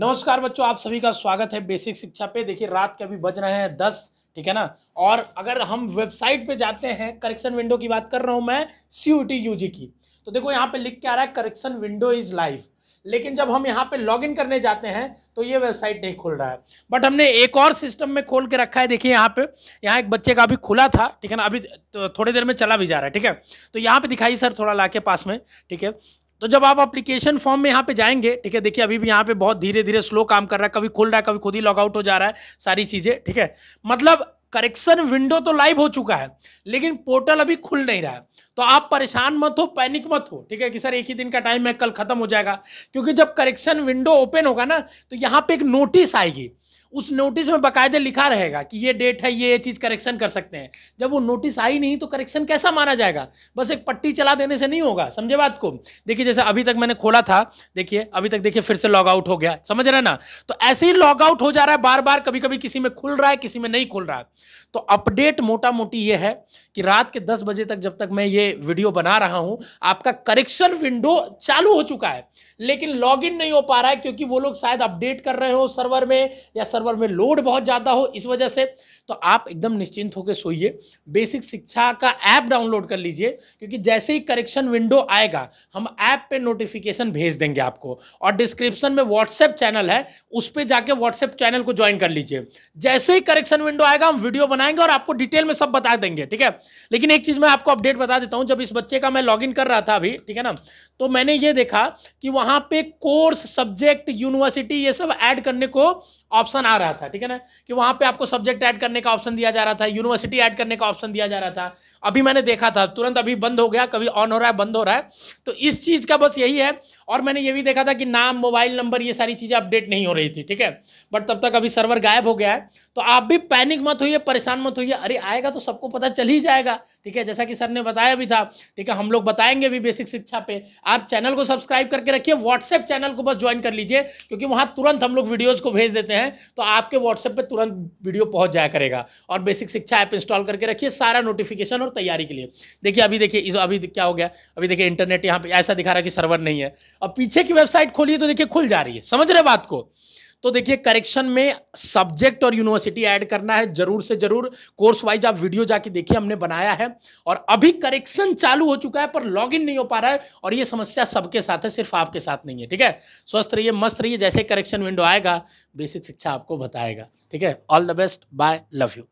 नमस्कार बच्चों आप सभी का स्वागत है बेसिक शिक्षा पे देखिए रात के अभी बज रहे हैं दस ठीक है ना और अगर हम वेबसाइट पे जाते हैं करेक्शन विंडो की बात कर रहा हूं मैं सी यू यूजी की तो देखो यहाँ पे लिख के आ रहा है करेक्शन विंडो इज लाइव लेकिन जब हम यहाँ पे लॉगिन करने जाते हैं तो ये वेबसाइट नहीं खोल रहा है बट हमने एक और सिस्टम में खोल के रखा है देखिए यहाँ पे यहाँ एक बच्चे का अभी खुला था ठीक है ना अभी तो थोड़ी देर में चला भी जा रहा है ठीक है तो यहाँ पे दिखाइए सर थोड़ा लाके पास में ठीक है तो जब आप एप्लीकेशन फॉर्म में यहाँ पे जाएंगे ठीक है देखिए अभी भी यहाँ पे बहुत धीरे धीरे स्लो काम कर रहा है कभी खुल रहा है कभी खुद ही लॉगआउट हो जा रहा है सारी चीज़ें ठीक है मतलब करेक्शन विंडो तो लाइव हो चुका है लेकिन पोर्टल अभी खुल नहीं रहा है तो आप परेशान मत हो पैनिक मत हो ठीक है कि सर एक ही दिन का टाइम है कल खत्म हो जाएगा क्योंकि जब करेक्शन विंडो ओपन होगा ना तो यहाँ पे एक नोटिस आएगी उस नोटिस में बाकायदे लिखा रहेगा कि ये डेट है ये ये चीज़ करेक्शन कर सकते हैं जब वो नोटिस आई नहीं तो करेक्शन कैसा माना जाएगा बस एक पट्टी चला देने से नहीं होगा समझे बात को देखिए जैसे अभी तक मैंने खोला था देखिए अभी तक देखिए फिर से लॉग आउट हो गया समझ रहे ना तो ऐसे ही लॉग आउट हो जा रहा है बार बार कभी कभी किसी में खुल रहा है किसी में नहीं खुल रहा है तो अपडेट मोटा मोटी ये है कि रात के दस बजे तक जब तक मैं ये वीडियो बना रहा हूं आपका करेक्शन विंडो चालू हो चुका है लेकिन लॉग नहीं हो पा रहा है क्योंकि वो लोग शायद अपडेट कर रहे हो सर्वर में या सर्वर सर्वर में लोड बहुत ज़्यादा हो इस वजह से तो आप एकदम निश्चिंत होकर सोइए बेसिक शिक्षा का ऐप डाउनलोड कर लीजिए क्योंकि जैसे ही करेक्शन विंडो आएगा हम ऐप पे नोटिफिकेशन भेज देंगे आपको और डिस्क्रिप्शन में व्हाट्सएप चैनल है उस पर जाके व्हाट्सएप चैनल को ज्वाइन कर लीजिए जैसे ही करेक्शन विंडो आएगा हम वीडियो बनाएंगे और आपको डिटेल में सब बता देंगे ठीक है लेकिन एक चीज़ मैं आपको अपडेट बता देता हूँ जब इस बच्चे का मैं लॉग कर रहा था अभी ठीक है ना तो मैंने ये देखा कि वहाँ पे कोर्स सब्जेक्ट यूनिवर्सिटी ये सब ऐड करने को ऑप्शन आ रहा था ठीक है ना कि वहाँ पे आपको सब्जेक्ट ऐड करने का ऑप्शन दिया जा रहा था यूनिवर्सिटी ऐड करने का ऑप्शन दिया जा रहा था अभी मैंने देखा था तुरंत अभी बंद हो गया कभी ऑन हो रहा है बंद हो रहा है तो इस चीज़ का बस यही है और मैंने ये भी देखा था कि नाम मोबाइल नंबर ये सारी चीज़ें अपडेट नहीं हो रही थी ठीक है बट तब तक अभी सर्वर गायब हो गया है तो आप भी पैनिक मत होइए परेशान मत होइए अरे आएगा तो सबको पता चल ही जाएगा ठीक है जैसा कि सर ने बताया भी था ठीक है हम लोग बताएंगे भी बेसिक शिक्षा पे आप चैनल को सब्सक्राइब करके रखिए व्हाट्सएप चैनल को बस ज्वाइन कर लीजिए क्योंकि वहाँ तुरंत हम लोग वीडियोज़ को भेज देते हैं तो तो आपके व्हाट्सएप पे तुरंत वीडियो पहुंच जाया करेगा और बेसिक शिक्षा ऐप इंस्टॉल करके रखिए सारा नोटिफिकेशन और तैयारी के लिए देखिए अभी देखिए इस अभी क्या हो गया अभी देखिए इंटरनेट यहाँ पे ऐसा दिखा रहा है कि सर्वर नहीं है अब पीछे की वेबसाइट खोलिए तो देखिए खुल जा रही है समझ रहे बात को तो देखिए करेक्शन में सब्जेक्ट और यूनिवर्सिटी ऐड करना है जरूर से जरूर कोर्स वाइज आप वीडियो जाके देखिए हमने बनाया है और अभी करेक्शन चालू हो चुका है पर लॉग इन नहीं हो पा रहा है और ये समस्या सबके साथ है सिर्फ आपके साथ नहीं है ठीक है स्वस्थ रहिए मस्त रहिए जैसे करेक्शन विंडो आएगा बेसिक शिक्षा आपको बताएगा ठीक है all the best bye love you